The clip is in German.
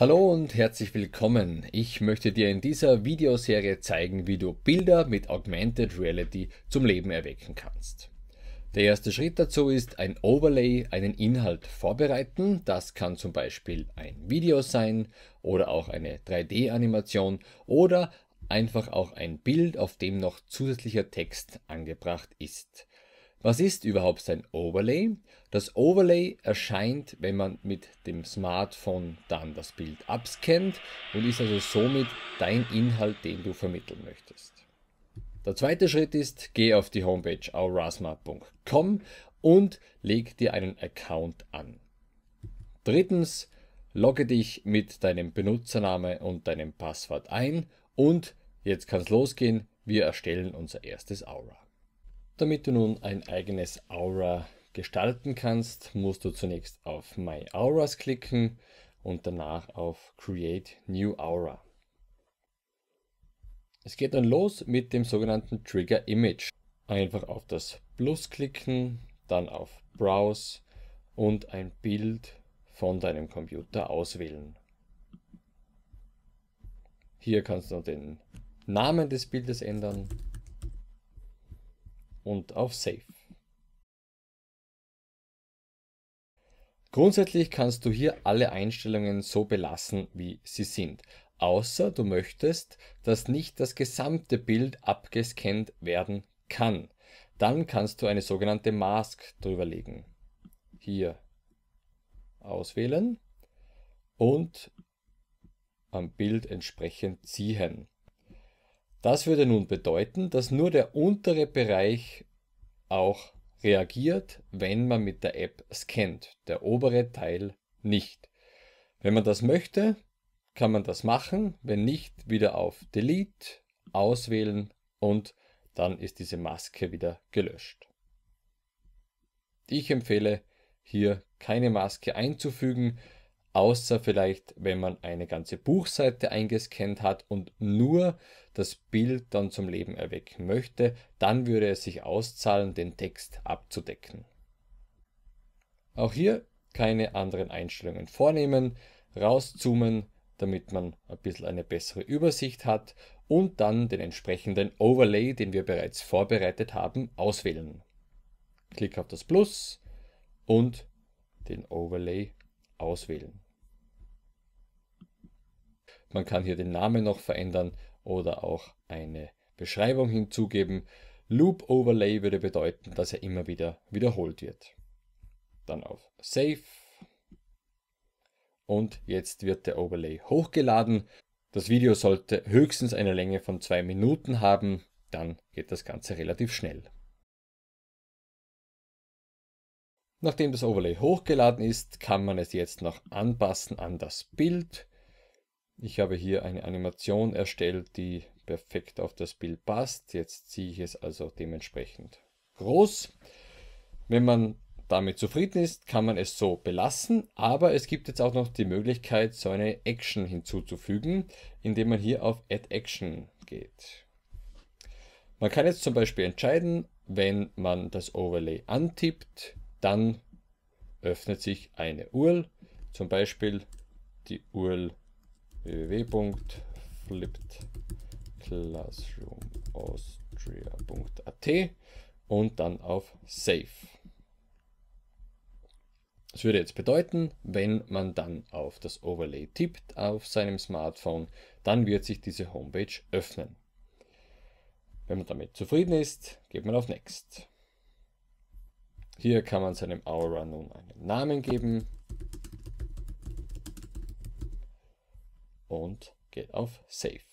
Hallo und herzlich willkommen. Ich möchte dir in dieser Videoserie zeigen, wie du Bilder mit Augmented Reality zum Leben erwecken kannst. Der erste Schritt dazu ist ein Overlay, einen Inhalt vorbereiten. Das kann zum Beispiel ein Video sein oder auch eine 3D-Animation oder einfach auch ein Bild, auf dem noch zusätzlicher Text angebracht ist. Was ist überhaupt ein Overlay? Das Overlay erscheint, wenn man mit dem Smartphone dann das Bild abscannt und ist also somit dein Inhalt, den du vermitteln möchtest. Der zweite Schritt ist, geh auf die Homepage aurasma.com und leg dir einen Account an. Drittens, logge dich mit deinem Benutzername und deinem Passwort ein und jetzt kann es losgehen, wir erstellen unser erstes Aura. Damit du nun ein eigenes Aura gestalten kannst, musst du zunächst auf My Auras klicken und danach auf Create New Aura. Es geht dann los mit dem sogenannten Trigger Image. Einfach auf das Plus klicken, dann auf Browse und ein Bild von deinem Computer auswählen. Hier kannst du den Namen des Bildes ändern, und auf Save. Grundsätzlich kannst du hier alle Einstellungen so belassen, wie sie sind, außer du möchtest, dass nicht das gesamte Bild abgescannt werden kann. Dann kannst du eine sogenannte Mask drüberlegen. Hier auswählen und am Bild entsprechend ziehen. Das würde nun bedeuten, dass nur der untere Bereich auch reagiert, wenn man mit der App scannt, der obere Teil nicht. Wenn man das möchte, kann man das machen, wenn nicht, wieder auf Delete, auswählen und dann ist diese Maske wieder gelöscht. Ich empfehle hier keine Maske einzufügen, außer vielleicht, wenn man eine ganze Buchseite eingescannt hat und nur das Bild dann zum Leben erwecken möchte, dann würde es sich auszahlen, den Text abzudecken. Auch hier keine anderen Einstellungen vornehmen, rauszoomen, damit man ein bisschen eine bessere Übersicht hat und dann den entsprechenden Overlay, den wir bereits vorbereitet haben, auswählen. Klick auf das Plus und den Overlay auswählen. Man kann hier den Namen noch verändern oder auch eine Beschreibung hinzugeben. Loop Overlay würde bedeuten, dass er immer wieder wiederholt wird. Dann auf Save. Und jetzt wird der Overlay hochgeladen. Das Video sollte höchstens eine Länge von zwei Minuten haben, dann geht das Ganze relativ schnell. Nachdem das Overlay hochgeladen ist, kann man es jetzt noch anpassen an das Bild. Ich habe hier eine Animation erstellt, die perfekt auf das Bild passt. Jetzt ziehe ich es also dementsprechend groß. Wenn man damit zufrieden ist, kann man es so belassen, aber es gibt jetzt auch noch die Möglichkeit, so eine Action hinzuzufügen, indem man hier auf Add Action geht. Man kann jetzt zum Beispiel entscheiden, wenn man das Overlay antippt, dann öffnet sich eine URL, zum Beispiel die URL www.flippedclassroomaustria.at und dann auf Save. Das würde jetzt bedeuten, wenn man dann auf das Overlay tippt auf seinem Smartphone, dann wird sich diese Homepage öffnen. Wenn man damit zufrieden ist, geht man auf Next. Hier kann man seinem Aura nun einen Namen geben. und geht auf Save.